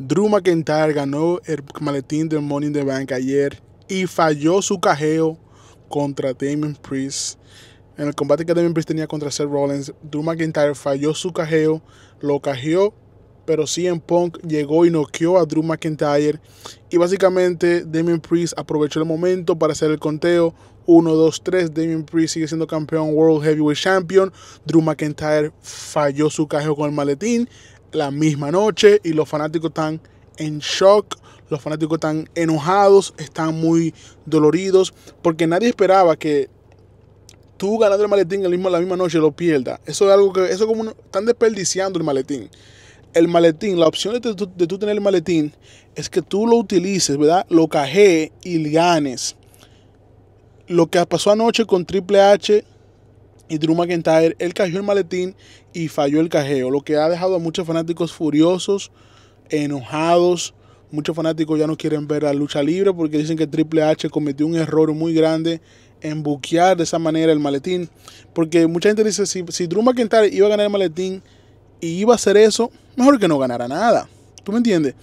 Drew McIntyre ganó el maletín del Money in the Bank ayer y falló su cajeo contra Damien Priest. En el combate que Damien Priest tenía contra Seth Rollins, Drew McIntyre falló su cajeo, lo cajeó, pero CM Punk llegó y noqueó a Drew McIntyre. Y básicamente Damien Priest aprovechó el momento para hacer el conteo. 1, 2, 3. Damien Priest sigue siendo campeón World Heavyweight Champion. Drew McIntyre falló su cajeo con el maletín la misma noche y los fanáticos están en shock, los fanáticos están enojados, están muy doloridos, porque nadie esperaba que tú ganando el maletín la misma noche lo pierdas. Eso es algo que, eso es como están desperdiciando el maletín. El maletín, la opción de tú, tener el maletín es que tú lo utilices, ¿verdad? Lo cajé y ganes. Lo que pasó anoche con Triple H y Drew McIntyre, él cayó el maletín y falló el cajeo, lo que ha dejado a muchos fanáticos furiosos, enojados. Muchos fanáticos ya no quieren ver la lucha libre porque dicen que Triple H cometió un error muy grande en buquear de esa manera el maletín. Porque mucha gente dice, si, Drew McIntyre iba a ganar el maletín y iba a hacer eso, mejor que no ganara nada. ¿Tú me entiendes?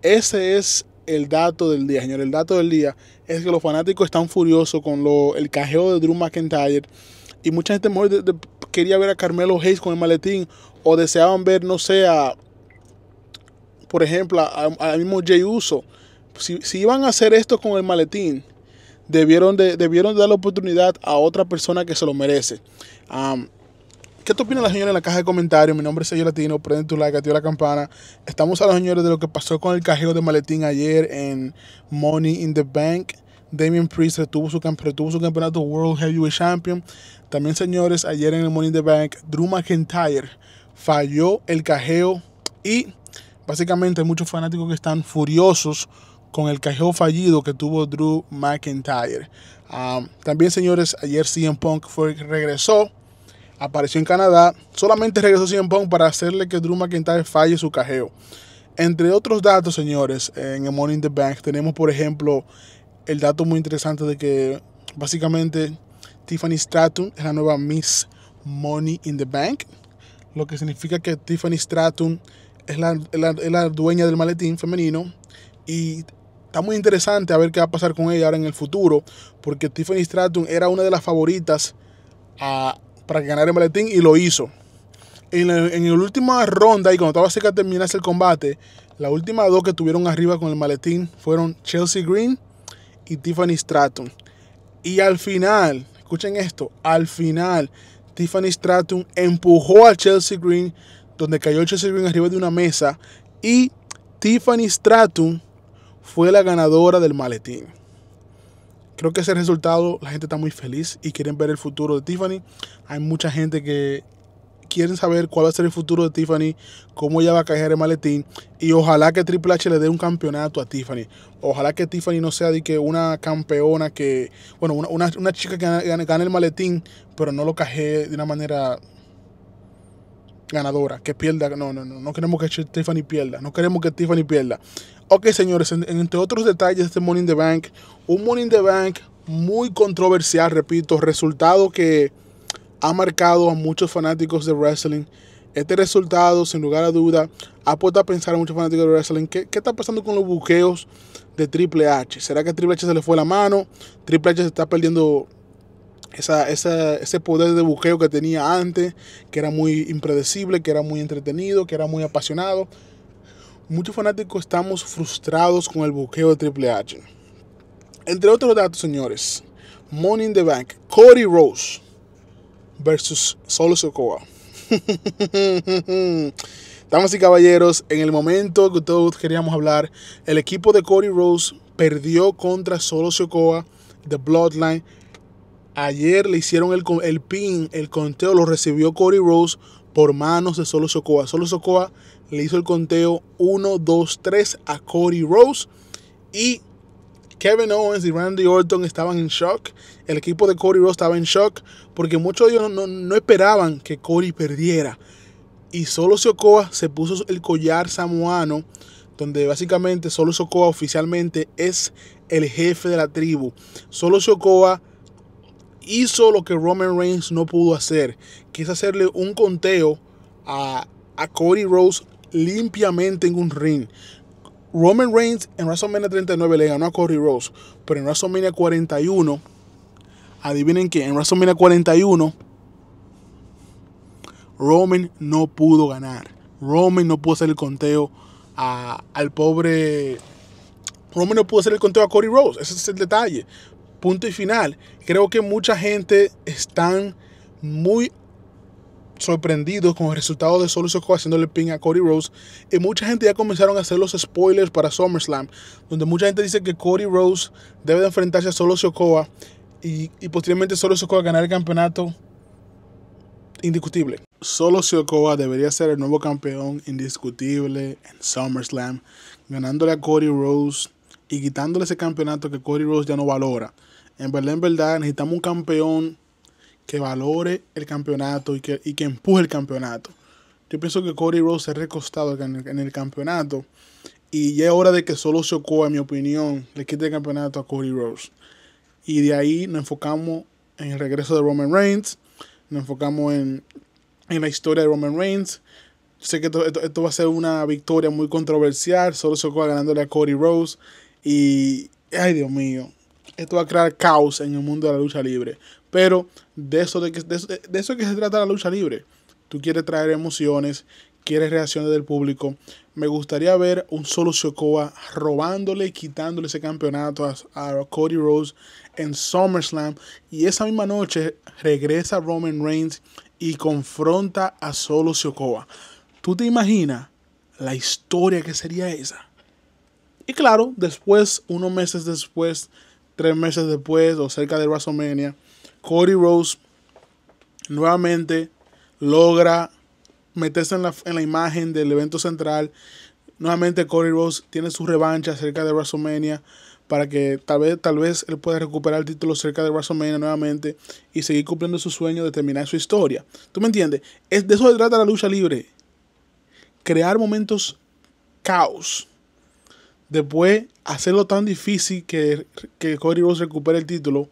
Ese es el dato del día, señor. El dato del día es que los fanáticos están furiosos con lo, el cajeo de Drew McIntyre y mucha gente quería ver a Carmelo Hayes con el maletín o deseaban ver, no sé, a, por ejemplo, al mismo Jay Uso. Si, iban a hacer esto con el maletín, debieron, de, debieron dar la oportunidad a otra persona que se lo merece. ¿Qué te opina la señora en la caja de comentarios? Mi nombre es Sergio Latino, prende tu like, activa la campana. Estamos a los señores de lo que pasó con el cajero de maletín ayer en Money in the Bank. Damien Priest retuvo su, su campeonato World Heavyweight Champion. También, señores, ayer en el Morning the Bank, Drew McIntyre falló el cajeo y básicamente hay muchos fanáticos que están furiosos con el cajeo fallido que tuvo Drew McIntyre. Ah, también, señores, ayer CM Punk regresó, apareció en Canadá. Solamente regresó CM Punk para hacerle que Drew McIntyre falle su cajeo. Entre otros datos, señores, en el Morning the Bank tenemos, por ejemplo, el dato muy interesante de que básicamente Tiffany Stratton es la nueva Miss Money in the Bank, lo que significa que Tiffany Stratton es la, dueña del maletín femenino y está muy interesante a ver qué va a pasar con ella ahora en el futuro, porque Tiffany Stratton era una de las favoritas para ganar el maletín y lo hizo. En la, en la, última ronda y cuando estaba cerca de terminarse el combate, las últimas dos que tuvieron arriba con el maletín fueron Chelsea Green y Tiffany Stratton. Y al final, escuchen esto, al final Tiffany Stratton empujó a Chelsea Green, donde cayó Chelsea Green arriba de una mesa y Tiffany Stratton fue la ganadora del maletín. Creo que ese resultado la gente está muy feliz y quieren ver el futuro de Tiffany. Hay mucha gente que quieren saber cuál va a ser el futuro de Tiffany, cómo ella va a caer el maletín y ojalá que Triple H le dé un campeonato a Tiffany. Ojalá que Tiffany no sea de que una campeona que, bueno, una, chica que gane, el maletín, pero no lo caje de una manera ganadora, que pierda, no, no, no, no queremos que Tiffany pierda, no queremos que Tiffany pierda. Ok, señores, entre otros detalles de este Money the Bank, un Morning in the Bank muy controversial, repito, resultado que ha marcado a muchos fanáticos de wrestling. Este resultado, sin lugar a duda, ha puesto a pensar a muchos fanáticos de wrestling qué, está pasando con los buqueos de Triple H. ¿Será que a Triple H se le fue la mano? Triple H se está perdiendo ese poder de buqueo que tenía antes, que era muy impredecible, que era muy entretenido, que era muy apasionado. Muchos fanáticos estamos frustrados con el buqueo de Triple H. Entre otros datos, señores, Money in the Bank, Cody Rose versus Solo Sokoa. Damas y caballeros, en el momento que todos queríamos hablar, el equipo de Cody Rose perdió contra Solo Sokoa de Bloodline. Ayer le hicieron el, pin, el conteo lo recibió Cody Rose por manos de Solo Sokoa. Solo Sokoa le hizo el conteo 1, 2, 3 a Cody Rose y Kevin Owens y Randy Orton estaban en shock. El equipo de Cody Rhodes estaba en shock porque muchos de ellos no, esperaban que Cody perdiera. Y solo Shokoa se puso el collar samoano, donde básicamente solo Sokoa oficialmente es el jefe de la tribu. Solo Sokoa hizo lo que Roman Reigns no pudo hacer, que es hacerle un conteo a, a Cody Rhodes limpiamente en un ring. Roman Reigns en WrestleMania 39 le ganó a Cody Rose, pero en WrestleMania 41, adivinen qué, en WrestleMania 41, Roman no pudo ganar. Roman no pudo hacer el conteo al pobre. Roman no pudo hacer el conteo a Cody Rose, Ese es el detalle. Punto y final. Creo que mucha gente están muy sorprendidos con el resultado de Solo Sokoa haciéndole pin a Cody Rose. Y mucha gente ya comenzaron a hacer los spoilers para SummerSlam, donde mucha gente dice que Cody Rose debe de enfrentarse a Solo Sokoa y, y posteriormente Solo Sokoa ganar el campeonato indiscutible. Solo Sokoa debería ser el nuevo campeón indiscutible en SummerSlam, ganándole a Cody Rose y quitándole ese campeonato que Cody Rose ya no valora. En verdad, en verdad, necesitamos un campeón que valore el campeonato y que, que empuje el campeonato. Yo pienso que Cody Rose se ha recostado en el, campeonato y ya es hora de que solo se en mi opinión, le quite el campeonato a Cody Rose. Y de ahí nos enfocamos en el regreso de Roman Reigns, nos enfocamos en, en la historia de Roman Reigns. sé que esto, va a ser una victoria muy controversial, solo se ganándole a Cody Rose. y, ay Dios mío, esto va a crear caos en el mundo de la lucha libre. Pero de eso, de, que, de, eso que se trata la lucha libre. Tú quieres traer emociones, quieres reacciones del público. Me gustaría ver un solo Shokoa robándole quitándole ese campeonato a, Cody Rhodes en SummerSlam. Y esa misma noche regresa Roman Reigns y confronta a solo Shokoa. ¿Tú te imaginas la historia que sería esa? Y claro, después, unos meses después, tres meses después o cerca de WrestleMania, Cody Rose nuevamente logra meterse en la, imagen del evento central. Nuevamente Cody Rose tiene su revancha cerca de WrestleMania para que tal vez, tal vez él pueda recuperar el título cerca de WrestleMania nuevamente y seguir cumpliendo su sueño de terminar su historia. ¿Tú me entiendes? Es, de eso se trata la lucha libre. Crear momentos caos. Después hacerlo tan difícil que, que Cody Rose recupere el título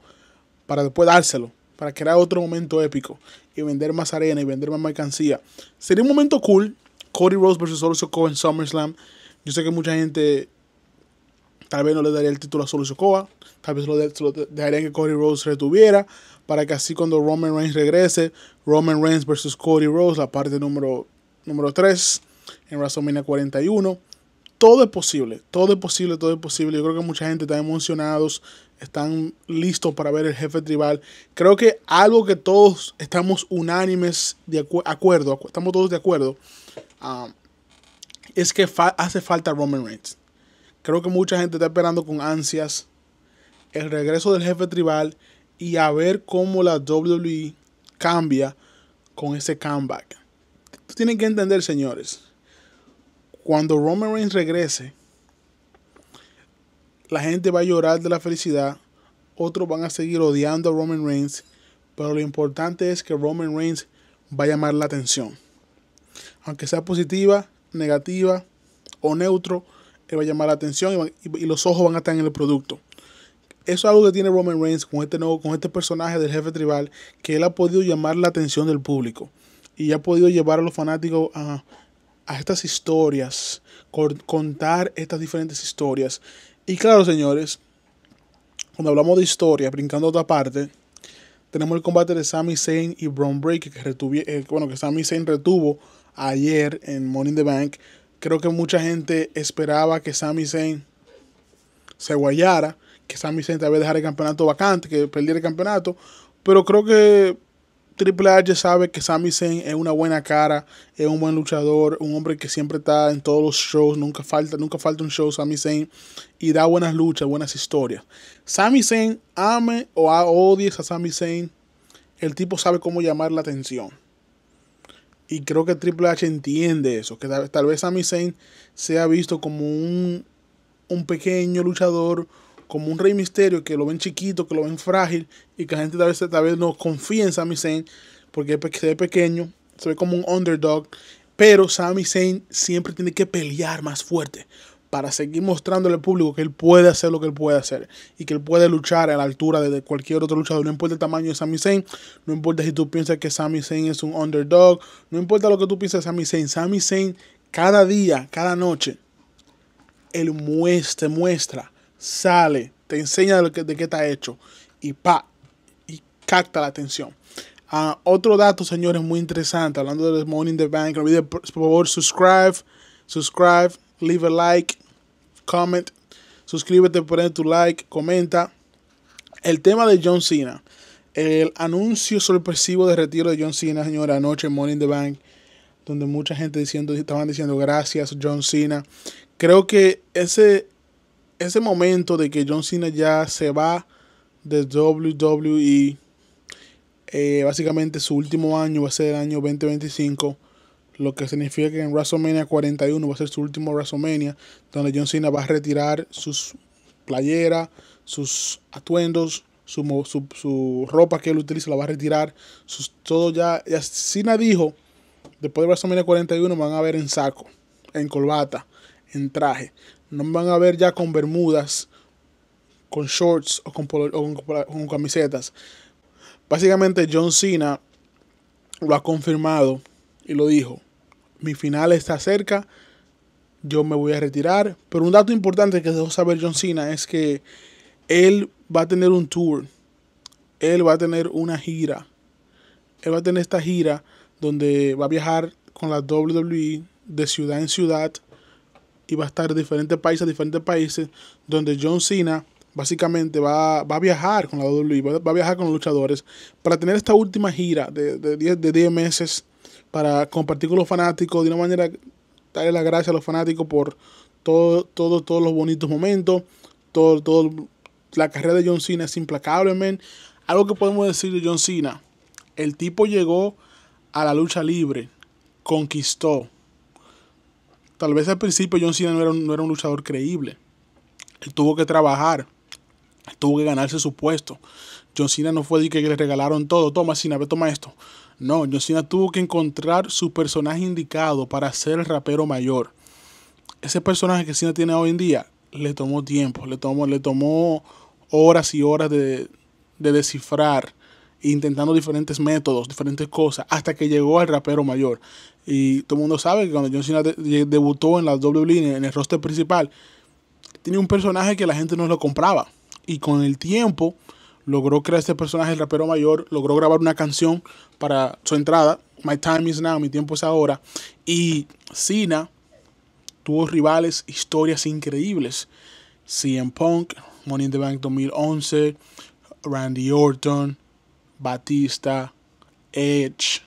para después dárselo, para crear otro momento épico y vender más arena y vender más mercancía. Sería un momento cool, Cody Rhodes versus Solo en SummerSlam. Yo sé que mucha gente tal vez no le daría el título a Solo Sokoa, tal vez lo, dejarían que Cody Rhodes retuviera, para que así cuando Roman Reigns regrese, Roman Reigns versus Cody Rhodes, la parte número, número 3 en WrestleMania 41. Todo es posible, todo es posible, todo es posible. Yo creo que mucha gente está emocionados están listos para ver el jefe tribal. Creo que algo que todos estamos unánimes de acuerdo, estamos todos de acuerdo, um, es que hace falta Roman Reigns. Creo que mucha gente está esperando con ansias el regreso del jefe tribal y a ver cómo la WWE cambia con ese comeback. Tienen que entender, señores, cuando Roman Reigns regrese, la gente va a llorar de la felicidad, otros van a seguir odiando a Roman Reigns, pero lo importante es que Roman Reigns va a llamar la atención. Aunque sea positiva, negativa o neutro, él va a llamar la atención y, los ojos van a estar en el producto. Eso es algo que tiene Roman Reigns con este nuevo, con este personaje del jefe tribal, que él ha podido llamar la atención del público y ha podido llevar a los fanáticos a, a estas historias, contar estas diferentes historias y claro, señores, cuando hablamos de historia, brincando a otra parte, tenemos el combate de Sami Zayn y Braun Breaker, que, eh, bueno, que Sami Zayn retuvo ayer en Morning the Bank. Creo que mucha gente esperaba que Sami Zayn se guayara, que Sami Zayn tal vez dejara el campeonato vacante, que perdiera el campeonato, pero creo que Triple H sabe que Sami Zayn es una buena cara, es un buen luchador, un hombre que siempre está en todos los shows, nunca falta, nunca falta un show Sami Zayn y da buenas luchas, buenas historias. Sami Zayn ame o odies a Sami Zayn, el tipo sabe cómo llamar la atención. Y creo que Triple H entiende eso, que tal, vez Sami Zayn sea visto como un, un pequeño luchador, como un rey misterio que lo ven chiquito, que lo ven frágil y que la gente tal vez, tal vez no confía en Sami Zayn porque se ve pequeño, se ve como un underdog. Pero Sami Zayn siempre tiene que pelear más fuerte para seguir mostrándole al público que él puede hacer lo que él puede hacer y que él puede luchar a la altura de cualquier otro luchador. No importa el tamaño de Sami Zayn, no importa si tú piensas que Sami Zayn es un underdog, no importa lo que tú pienses de Sami Zayn. Sami Zayn, cada día, cada noche, él muestra, muestra sale, te enseña de, lo de qué está hecho y pa, y capta la atención. Ah, otro dato, señores, muy interesante, hablando de Morning the Bank, por favor, subscribe, subscribe, leave a like, comment, suscríbete, poner tu like, comenta. El tema de John Cena, el anuncio sorpresivo de retiro de John Cena, señores anoche en Morning the Bank, donde mucha gente diciendo, estaban diciendo gracias, John Cena. Creo que ese, ese momento de que John Cena ya se va de WWE, eh, básicamente su último año va a ser el año 2025, lo que significa que en WrestleMania 41 va a ser su último WrestleMania, donde John Cena va a retirar sus playeras, sus atuendos, su, ropa que él utiliza, la va a retirar, sus, todo ya, Cena dijo, después de WrestleMania 41 van a ver en saco, en colbata, en traje. No me van a ver ya con bermudas, con shorts o con, con, camisetas. Básicamente John Cena lo ha confirmado y lo dijo. Mi final está cerca, yo me voy a retirar. Pero un dato importante que dejó saber John Cena es que él va a tener un tour, él va a tener una gira. Él va a tener esta gira donde va a viajar con la WWE de ciudad en ciudad y va a estar en diferentes países, diferentes países, donde John Cena básicamente va, a viajar con la WWE, va, a viajar con los luchadores para tener esta última gira de 10 de, meses para compartir con los fanáticos de una manera, darle las gracias a los fanáticos por todo, todo, todos los bonitos momentos, todo, todo, la carrera de John Cena es implacable, Algo que podemos decir de John Cena, el tipo llegó a la lucha libre, conquistó, Tal vez al principio John Cena no era, un, luchador creíble. Él tuvo que trabajar. tuvo que ganarse su puesto. John Cena no fue de que le regalaron todo. Toma, Cena, ve, toma esto. No, John Cena tuvo que encontrar su personaje indicado para ser el rapero mayor. Ese personaje que Cena tiene hoy en día le tomó tiempo, le tomó, le tomó horas y horas de, de descifrar intentando diferentes métodos, diferentes cosas, hasta que llegó al rapero mayor. Y todo el mundo sabe que cuando John Cena debutó en la línea, en el roster principal, tenía un personaje que la gente no lo compraba. Y con el tiempo logró crear este personaje, el rapero mayor, logró grabar una canción para su entrada, My Time Is Now, Mi Tiempo Es Ahora. Y Cena tuvo rivales, historias increíbles. CM Punk, Money in the Bank 2011, Randy Orton, Batista, Edge,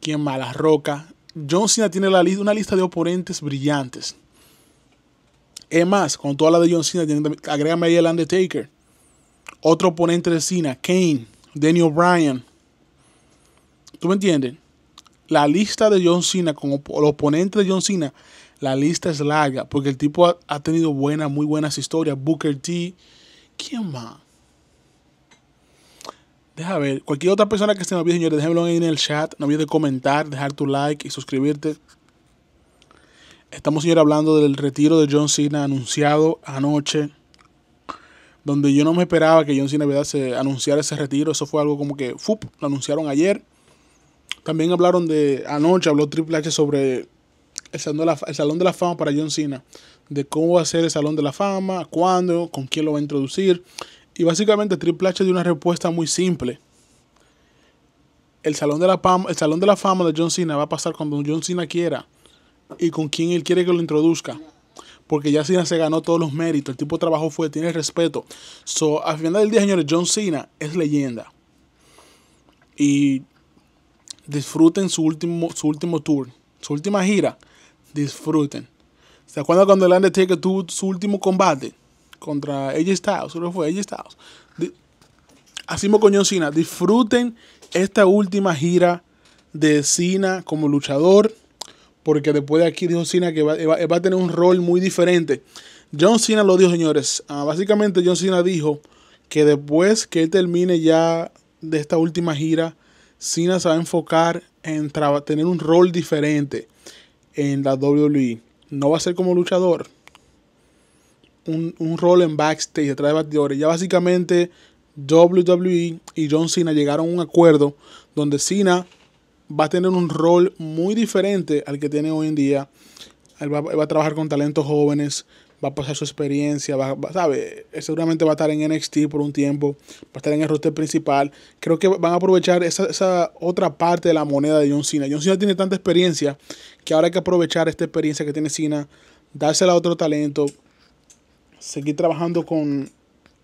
quién más, Roca. John Cena tiene una lista de oponentes brillantes. Es más, con toda la de John Cena, agrégame ahí el Undertaker. Otro oponente de Cena, Kane, Daniel Bryan. ¿Tú me entiendes? La lista de John Cena, con los oponentes de John Cena, la lista es larga, porque el tipo ha, ha tenido buenas, muy buenas historias. Booker T. ¿Quién más? Deja ver. Cualquier otra persona que en me olvide, señores, déjenmelo ahí en el chat. No olvides comentar, dejar tu like y suscribirte. Estamos, señores, hablando del retiro de John Cena anunciado anoche. Donde yo no me esperaba que John Cena ¿verdad? se anunciara ese retiro. Eso fue algo como que ¡fup! lo anunciaron ayer. También hablaron de. Anoche habló Triple H sobre el salón, el salón de la Fama para John Cena. De cómo va a ser el Salón de la Fama, cuándo, con quién lo va a introducir. Y básicamente Triple H dio una respuesta muy simple. El salón, de la fama, el salón de la fama de John Cena va a pasar cuando John Cena quiera y con quien él quiere que lo introduzca. Porque ya Cena se ganó todos los méritos, el tipo de trabajo fue, tiene respeto. So, al final del día, señores, John Cena es leyenda. Y disfruten su último, su último tour, su última gira. Disfruten. ¿Se acuerdan cuando el Undertaker tuvo su último combate? contra AJ Styles, solo fue AJ Así mismo con John Cena, disfruten esta última gira de Cena como luchador, porque después de aquí dijo Cena que va, eh, eh, a tener un rol muy diferente. John Cena lo dijo, señores. Ah, básicamente John Cena dijo que después que él termine ya de esta última gira, Cena se va a enfocar en tener un rol diferente en la WWE. No va a ser como luchador, un, rol en backstage detrás de batidores. Ya básicamente WWE y John Cena llegaron a un acuerdo donde Cena va a tener un rol muy diferente al que tiene hoy en día. Él va, a trabajar con talentos jóvenes, va a pasar su experiencia, va, va, sabe, seguramente va a estar en NXT por un tiempo, va a estar en el roster principal. Creo que van a aprovechar esa, esa, otra parte de la moneda de John Cena. John Cena tiene tanta experiencia que ahora hay que aprovechar esta experiencia que tiene Cena, dársela a otro talento, seguir trabajando con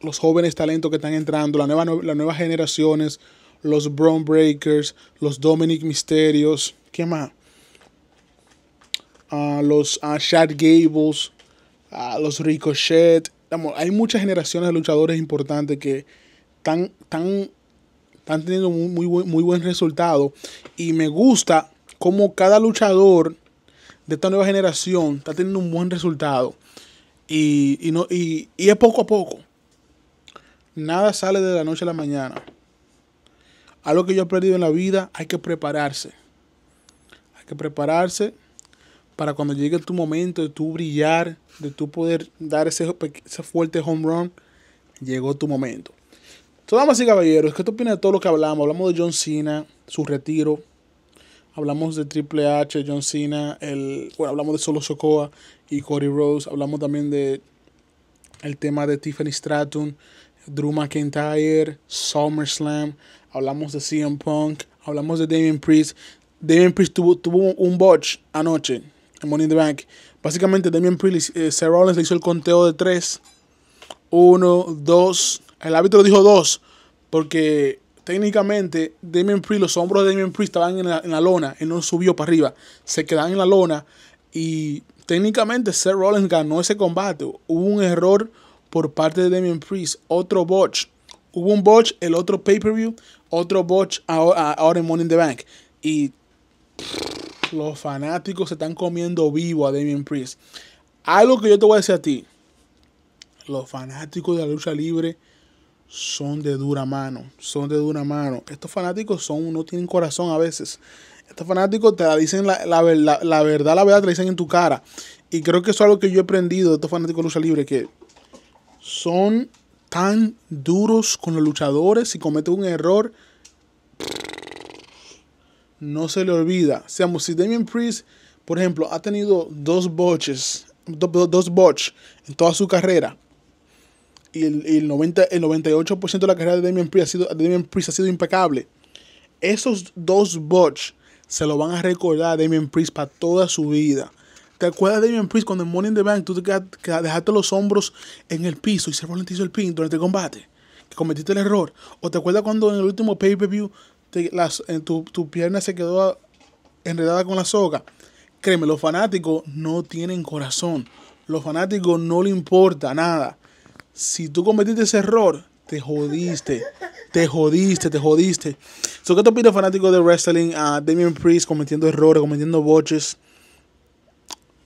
los jóvenes talentos que están entrando, la nueva, las nuevas generaciones, los Brown Breakers, los Dominic Misterios, ¿qué más? a ah, los ah, Chad Gables, ah, los Ricochet. hay muchas generaciones de luchadores importantes que están, teniendo muy, buen, muy buen resultado. Y me gusta cómo cada luchador de esta nueva generación está teniendo un buen resultado. Y, y no, y, es poco a poco. Nada sale de la noche a la mañana. Algo que yo he perdido en la vida, hay que prepararse. Hay que prepararse para cuando llegue tu momento de tu brillar, de tu poder dar ese, ese fuerte home run, llegó tu momento. Entonces, damas y caballeros, ¿qué te opinas de todo lo que hablamos? Hablamos de John Cena, su retiro, hablamos de Triple H, John Cena, el, bueno, hablamos de Solo Sokoa y Cody Rose, hablamos también de el tema de Tiffany Stratton, Drew McIntyre, SummerSlam, hablamos de CM Punk, hablamos de Damien Priest. Damien Priest tuvo, un botch anoche en Money in the Bank. Básicamente Damien Priest, eh, Rollins le hizo el conteo de 3, 1, 2, el árbitro dijo dos. porque técnicamente Damien Priest, los hombros de Damien Priest estaban en la, lona, él no subió para arriba, se quedaban en la lona y técnicamente Seth Rollins ganó ese combate. Hubo un error por parte de Damien Priest, otro botch. Hubo un botch, el otro pay-per-view, otro botch ahora, en Money in the Bank. Y los fanáticos se están comiendo vivo a Damien Priest. Algo que yo te voy a decir a ti. Los fanáticos de la lucha libre son de dura mano, son de dura mano. Estos fanáticos son, no tienen corazón a veces. Estos fanáticos te la dicen la, la, verdad, la verdad te la dicen en tu cara. Y creo que eso es algo que yo he aprendido de estos fanáticos de lucha libre, que son tan duros con los luchadores, si cometen un error, no se le olvida. Seamos, si Damien Priest, por ejemplo, ha tenido dos botches dos en toda su carrera, y el, 98% de la carrera de Damien Priest ha sido, Priest ha sido impecable. Esos dos bots se lo van a recordar a Damien Priest para toda su vida. ¿Te acuerdas de Damien Priest cuando en Morning the Bank tú dejaste los hombros en el piso y se ralentizó el pin durante el combate? Que cometiste el error. ¿O te acuerdas cuando en el último pay-per-view tu, tu pierna se quedó enredada con la soga? Créeme, los fanáticos no tienen corazón. Los fanáticos no le importa nada si tú cometiste ese error, te jodiste. Te jodiste, te jodiste. So, ¿Qué te opina fanático de wrestling? A Damien Priest cometiendo errores, cometiendo boches.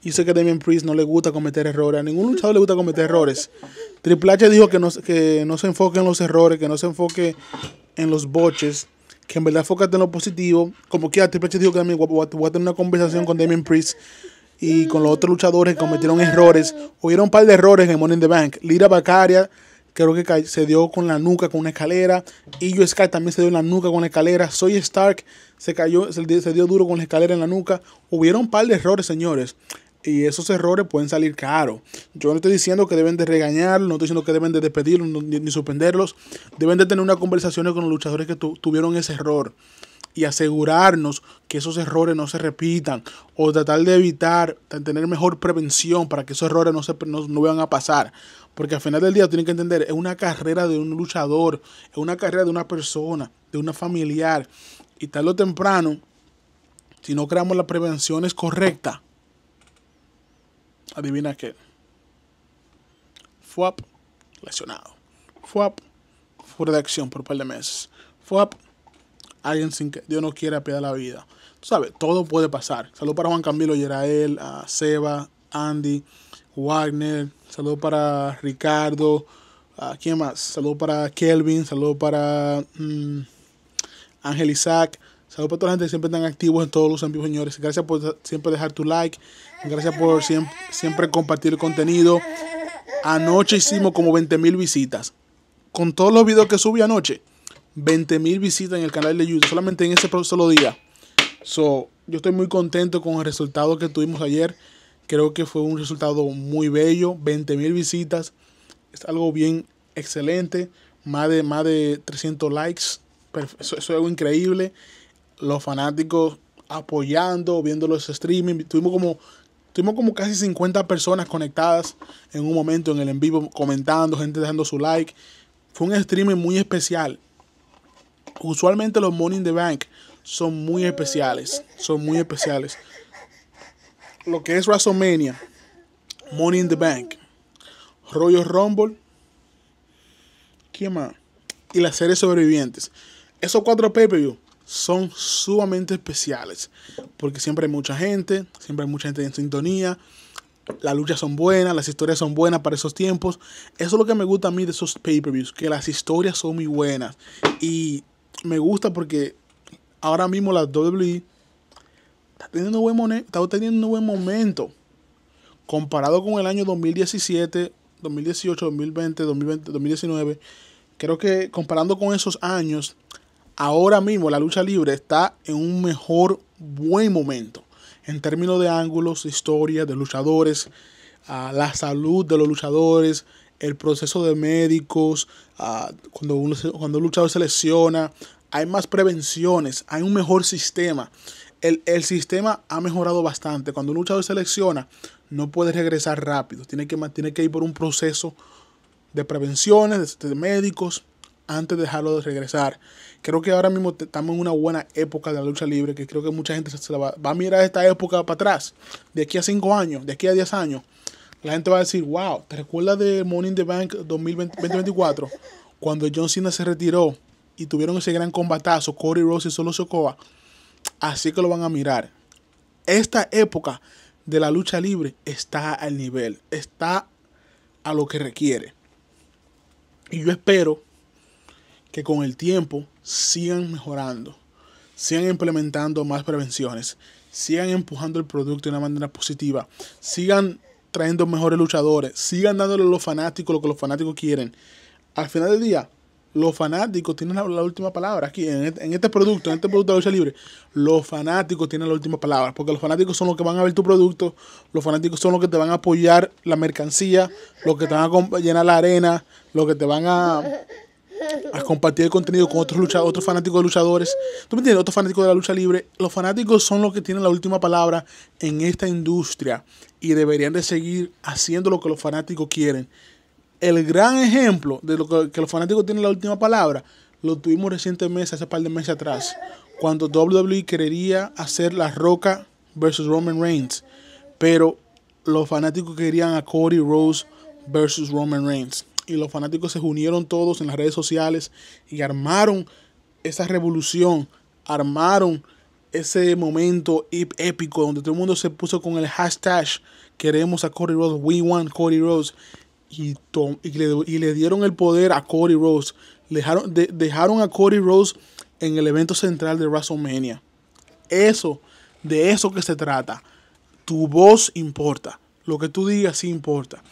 Yo sé que a Damien Priest no le gusta cometer errores. A ningún luchador le gusta cometer errores. Triple H dijo que no, se enfoque en los errores, que no se enfoque en los boches. Que en verdad enfócate en lo positivo. Como quiera, Triple H dijo que también voy a tener una conversación con Damien Priest y con los otros luchadores que cometieron errores. Hubieron un par de errores en Money in the Bank. Lira Bacaria creo que se dio con la nuca con una escalera. Illo Sky también se dio en la nuca con la escalera. Soy Stark se cayó, se dio duro con la escalera en la nuca. Hubieron un par de errores, señores. Y esos errores pueden salir caros. Yo no estoy diciendo que deben de regañarlos, no estoy diciendo que deben de despedirlos ni, suspenderlos. Deben de tener una conversación con los luchadores que tuvieron ese error y asegurarnos que esos errores no se repitan o tratar de evitar, tener mejor prevención para que esos errores no, se, no, vayan a pasar. Porque al final del día tienen que entender, es una carrera de un luchador, es una carrera de una persona, de una familiar. Y tarde o temprano, si no creamos la prevención, es correcta. adivina qué. Fuap, lesionado. Fuap, fuera de acción por un par de meses. Fuap, alguien sin que Dios no quiera apiadar la vida. Tú sabes, todo puede pasar. Saludos para Juan Camilo Yerael, a Seba, Andy, Wagner. Saludos para Ricardo. ¿A ¿Quién más? Saludos para Kelvin. Saludos para mm, Ángel Isaac. Saludos para toda la gente que siempre están activos en todos los envíos, señores. Gracias por siempre dejar tu like. Gracias por siempre, compartir el contenido. Anoche hicimos como 20 mil visitas. Con todos los videos que subí anoche. 20.000 visitas en el canal de YouTube solamente en ese solo día. So, yo estoy muy contento con el resultado que tuvimos ayer. Creo que fue un resultado muy bello. 20.000 visitas. Es algo bien excelente. Más de, más de 300 likes. Eso, es algo increíble. Los fanáticos apoyando, viendo los streaming. Tuvimos como, tuvimos como casi 50 personas conectadas en un momento en el en vivo, comentando, gente dejando su like. Fue un streaming muy especial Usualmente los Money in the Bank son muy especiales. Son muy especiales. Lo que es WrestleMania, Money in the Bank, Royal Rumble, ¿quién más? Y las series sobrevivientes. Esos cuatro pay-per-view son sumamente especiales. Porque siempre hay mucha gente, siempre hay mucha gente en sintonía. Las luchas son buenas, las historias son buenas para esos tiempos. Eso es lo que me gusta a mí de esos pay-per-views, que las historias son muy buenas. Y me gusta porque ahora mismo la WWE está teniendo un buen, está teniendo un buen momento comparado con el año 2017, 2018, 2020, 2020, 2019. Creo que comparando con esos años, ahora mismo la lucha libre está en un mejor, buen momento en términos de ángulos, historia, de luchadores, ah, la salud de los luchadores, el proceso de médicos, ah, cuando, uno cuando luchador se lesiona, hay más prevenciones, hay un mejor sistema. El, sistema ha mejorado bastante. Cuando un luchador se lesiona, no puede regresar rápido. Tiene que, tiene que ir por un proceso de prevenciones, de, médicos, antes de dejarlo de regresar. Creo que ahora mismo estamos en una buena época de la lucha libre, que creo que mucha gente se va, va a mirar esta época para atrás, de aquí a cinco años, de aquí a diez años, la gente va a decir, wow, ¿te recuerdas de Morning the Bank 2024? Cuando John Cena se retiró y tuvieron ese gran combatazo, Cody Rose y Solo Sokoa. Así que lo van a mirar. Esta época de la lucha libre está al nivel, está a lo que requiere. Y yo espero que con el tiempo sigan mejorando, sigan implementando más prevenciones, sigan empujando el producto de una manera positiva, sigan trayendo mejores luchadores, sigan dándole a los fanáticos lo que los fanáticos quieren. Al final del día, los fanáticos tienen la, última palabra aquí, en este, en este, producto, en este producto de lucha libre, los fanáticos tienen la última palabra, porque los fanáticos son los que van a ver tu producto, los fanáticos son los que te van a apoyar la mercancía, los que te van a llenar la arena, los que te van a a compartir el contenido con otros, luchadores, otros fanáticos de luchadores. ¿Tú me entiendes? Otros fanáticos de la lucha libre. Los fanáticos son los que tienen la última palabra en esta industria y deberían de seguir haciendo lo que los fanáticos quieren. El gran ejemplo de lo que, los fanáticos tienen la última palabra lo tuvimos recientemente, hace un par de meses atrás, cuando WWE quería hacer La Roca versus Roman Reigns, pero los fanáticos querían a Cody Rose versus Roman Reigns y los fanáticos se unieron todos en las redes sociales y armaron esa revolución, armaron ese momento épico donde todo el mundo se puso con el hashtag queremos a Cody Rose, we want Cody Rose. y, y, le, dieron el poder a Cody Rose. dejaron, dejaron a Cody Rose en el evento central de WrestleMania. Eso, de eso que se trata. Tu voz importa. Lo que tú digas sí importa.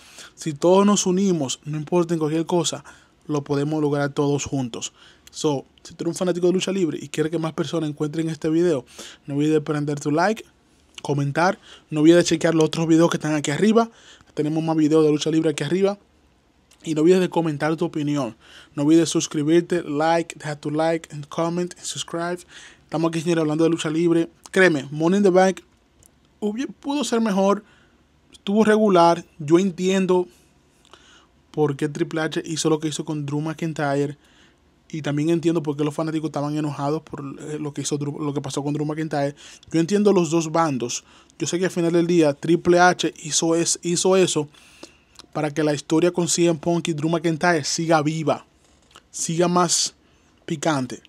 Si todos nos unimos, no importa en cualquier cosa, lo podemos lograr todos juntos. So, si tú eres un fanático de lucha libre y quieres que más personas encuentren este video, no olvides prender tu like, comentar, no olvides chequear los otros videos que están aquí arriba. Tenemos más videos de lucha libre aquí arriba. Y no olvides de comentar tu opinión. No olvides suscribirte, like, dejar tu like, and comment, and subscribe. Estamos aquí señores hablando de lucha libre. Créeme, Money in the Bank pudo ser mejor estuvo regular. Yo entiendo por qué Triple H hizo lo que hizo con Drew McIntyre. Y también entiendo por qué los fanáticos estaban enojados por eh, lo que, hizo, lo que pasó con Drew McIntyre. Yo entiendo los dos bandos. Yo sé que al final del día Triple H hizo, hizo eso para que la historia con CM Punk y Drew McIntyre siga viva. Siga más picante.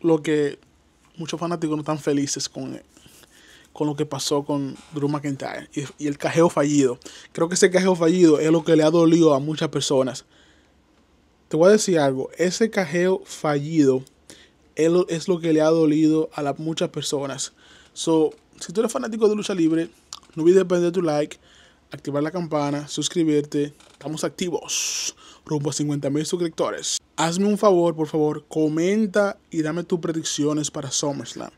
Lo que muchos fanáticos no están felices con, con lo que pasó con Drew McIntyre y, el cajeo fallido. Creo que ese cajeo fallido es lo que le ha dolido a muchas personas. Te voy a decir algo, ese cajeo fallido es lo, que le ha dolido a muchas personas. So, si tú eres fanático de lucha libre, no olvides perder tu like, activar la campana, suscribirte. Estamos activos, rumbo a 50.000 suscriptores. Hazme un favor, por favor, comenta y dame tus predicciones para SummerSlam.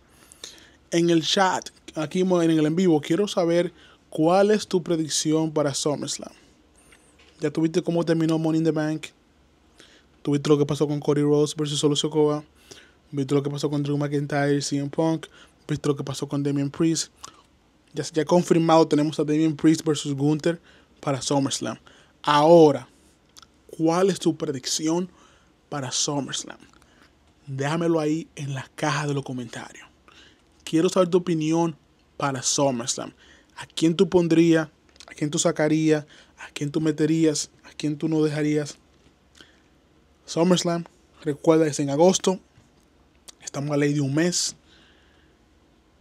En el chat, aquí en el en vivo, quiero saber cuál es tu predicción para SummerSlam. Ya tuviste cómo terminó Money in the Bank. Tuviste lo que pasó con Cody Rhodes versus Solo Sokova? Viste lo que pasó con Drew McIntyre y CM Punk. Viste lo que pasó con Damien Priest. Ya, ya confirmado tenemos a Damien Priest versus Gunther para SummerSlam. Ahora, ¿cuál es tu predicción para SummerSlam? Déjamelo ahí en la caja de los comentarios. Quiero saber tu opinión para SummerSlam. ¿A quién tú pondrías? ¿A quién tú sacarías? ¿A quién tú meterías? ¿A quién tú no dejarías? SummerSlam, recuerda que es en agosto. Estamos a ley de un mes.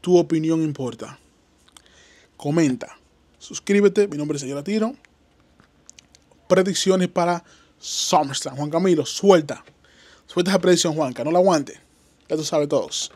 Tu opinión importa. Comenta. Suscríbete. Mi nombre es Señor Tiro. Predicciones para SummerSlam. Juan Camilo, suelta. Suelta esa predicción, Juanca. No la aguante. Ya tú sabes todos.